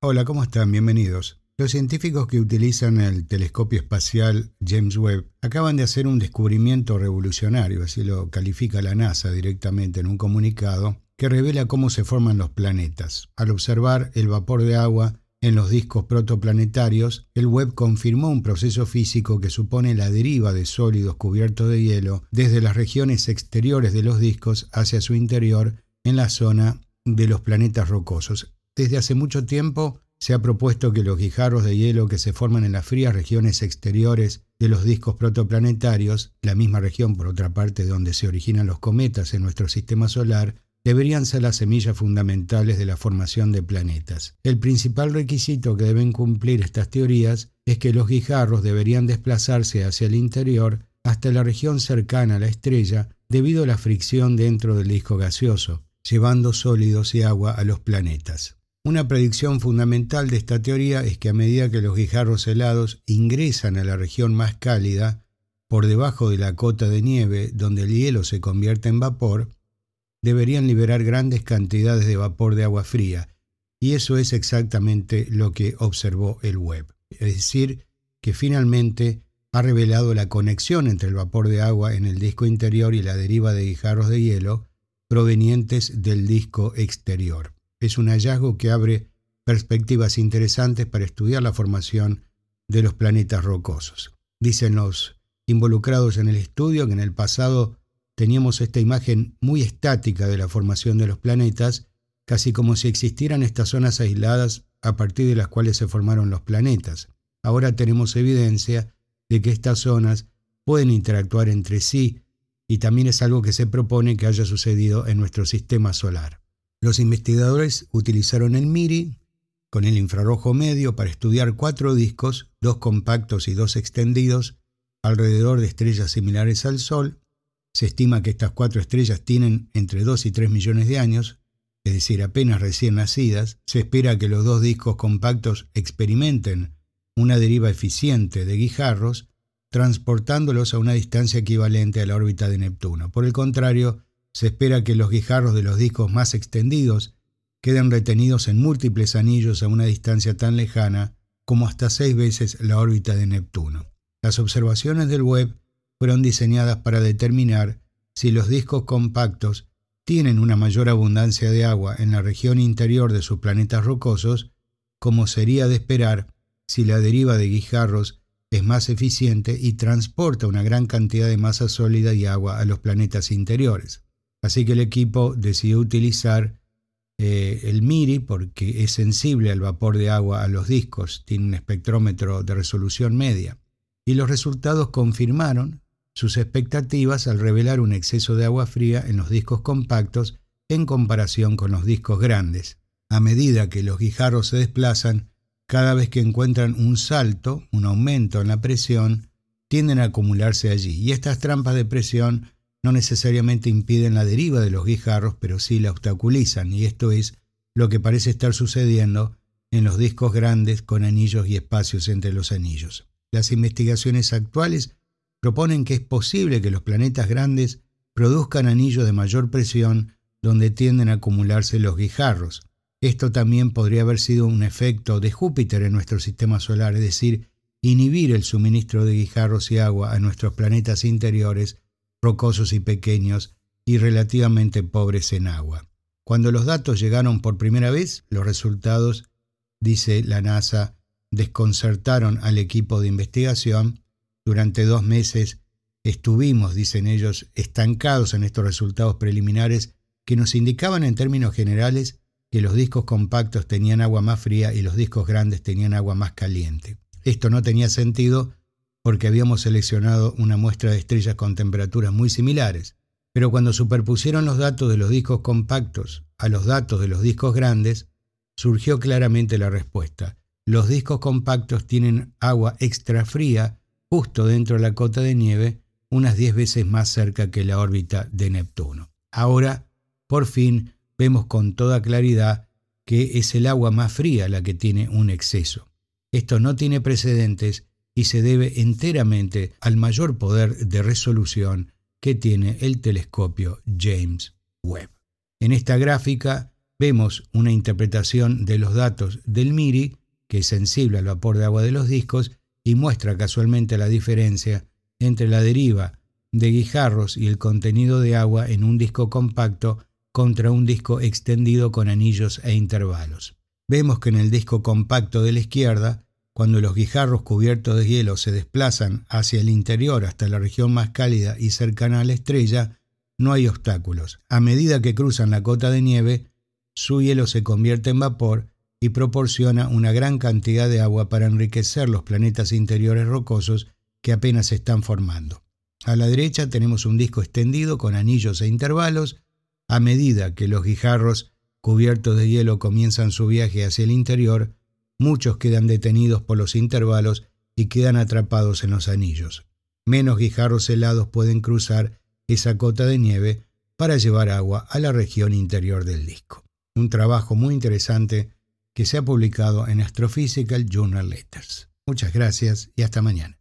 Hola, ¿cómo están? Bienvenidos. Los científicos que utilizan el telescopio espacial James Webb acaban de hacer un descubrimiento revolucionario, así lo califica la NASA directamente en un comunicado, que revela cómo se forman los planetas. Al observar el vapor de agua en los discos protoplanetarios, el Webb confirmó un proceso físico que supone la deriva de sólidos cubiertos de hielo desde las regiones exteriores de los discos hacia su interior en la zona de los planetas rocosos. Desde hace mucho tiempo se ha propuesto que los guijarros de hielo que se forman en las frías regiones exteriores de los discos protoplanetarios, la misma región por otra parte donde se originan los cometas en nuestro sistema solar, deberían ser las semillas fundamentales de la formación de planetas. El principal requisito que deben cumplir estas teorías es que los guijarros deberían desplazarse hacia el interior hasta la región cercana a la estrella debido a la fricción dentro del disco gaseoso, llevando sólidos y agua a los planetas. Una predicción fundamental de esta teoría es que a medida que los guijarros helados ingresan a la región más cálida, por debajo de la cota de nieve donde el hielo se convierte en vapor, deberían liberar grandes cantidades de vapor de agua fría, y eso es exactamente lo que observó el web. Es decir, que finalmente ha revelado la conexión entre el vapor de agua en el disco interior y la deriva de guijarros de hielo provenientes del disco exterior es un hallazgo que abre perspectivas interesantes para estudiar la formación de los planetas rocosos. Dicen los involucrados en el estudio que en el pasado teníamos esta imagen muy estática de la formación de los planetas, casi como si existieran estas zonas aisladas a partir de las cuales se formaron los planetas. Ahora tenemos evidencia de que estas zonas pueden interactuar entre sí y también es algo que se propone que haya sucedido en nuestro sistema solar. Los investigadores utilizaron el MIRI con el infrarrojo medio para estudiar cuatro discos, dos compactos y dos extendidos, alrededor de estrellas similares al Sol. Se estima que estas cuatro estrellas tienen entre 2 y 3 millones de años, es decir, apenas recién nacidas. Se espera que los dos discos compactos experimenten una deriva eficiente de guijarros, transportándolos a una distancia equivalente a la órbita de Neptuno. Por el contrario, se espera que los guijarros de los discos más extendidos queden retenidos en múltiples anillos a una distancia tan lejana como hasta seis veces la órbita de Neptuno. Las observaciones del web fueron diseñadas para determinar si los discos compactos tienen una mayor abundancia de agua en la región interior de sus planetas rocosos, como sería de esperar si la deriva de guijarros es más eficiente y transporta una gran cantidad de masa sólida y agua a los planetas interiores. Así que el equipo decidió utilizar eh, el MIRI porque es sensible al vapor de agua a los discos, tiene un espectrómetro de resolución media. Y los resultados confirmaron sus expectativas al revelar un exceso de agua fría en los discos compactos en comparación con los discos grandes. A medida que los guijarros se desplazan, cada vez que encuentran un salto, un aumento en la presión, tienden a acumularse allí y estas trampas de presión no necesariamente impiden la deriva de los guijarros, pero sí la obstaculizan, y esto es lo que parece estar sucediendo en los discos grandes con anillos y espacios entre los anillos. Las investigaciones actuales proponen que es posible que los planetas grandes produzcan anillos de mayor presión donde tienden a acumularse los guijarros. Esto también podría haber sido un efecto de Júpiter en nuestro sistema solar, es decir, inhibir el suministro de guijarros y agua a nuestros planetas interiores rocosos y pequeños y relativamente pobres en agua. Cuando los datos llegaron por primera vez, los resultados, dice la NASA, desconcertaron al equipo de investigación. Durante dos meses estuvimos, dicen ellos, estancados en estos resultados preliminares que nos indicaban en términos generales que los discos compactos tenían agua más fría y los discos grandes tenían agua más caliente. Esto no tenía sentido porque habíamos seleccionado una muestra de estrellas con temperaturas muy similares, pero cuando superpusieron los datos de los discos compactos a los datos de los discos grandes, surgió claramente la respuesta. Los discos compactos tienen agua extra fría justo dentro de la cota de nieve, unas 10 veces más cerca que la órbita de Neptuno. Ahora, por fin, vemos con toda claridad que es el agua más fría la que tiene un exceso. Esto no tiene precedentes y se debe enteramente al mayor poder de resolución que tiene el telescopio James Webb. En esta gráfica vemos una interpretación de los datos del MIRI, que es sensible al vapor de agua de los discos, y muestra casualmente la diferencia entre la deriva de guijarros y el contenido de agua en un disco compacto contra un disco extendido con anillos e intervalos. Vemos que en el disco compacto de la izquierda cuando los guijarros cubiertos de hielo se desplazan hacia el interior hasta la región más cálida y cercana a la estrella, no hay obstáculos. A medida que cruzan la cota de nieve, su hielo se convierte en vapor y proporciona una gran cantidad de agua para enriquecer los planetas interiores rocosos que apenas se están formando. A la derecha tenemos un disco extendido con anillos e intervalos. A medida que los guijarros cubiertos de hielo comienzan su viaje hacia el interior, muchos quedan detenidos por los intervalos y quedan atrapados en los anillos. Menos guijarros helados pueden cruzar esa cota de nieve para llevar agua a la región interior del disco. Un trabajo muy interesante que se ha publicado en Astrophysical Journal Letters. Muchas gracias y hasta mañana.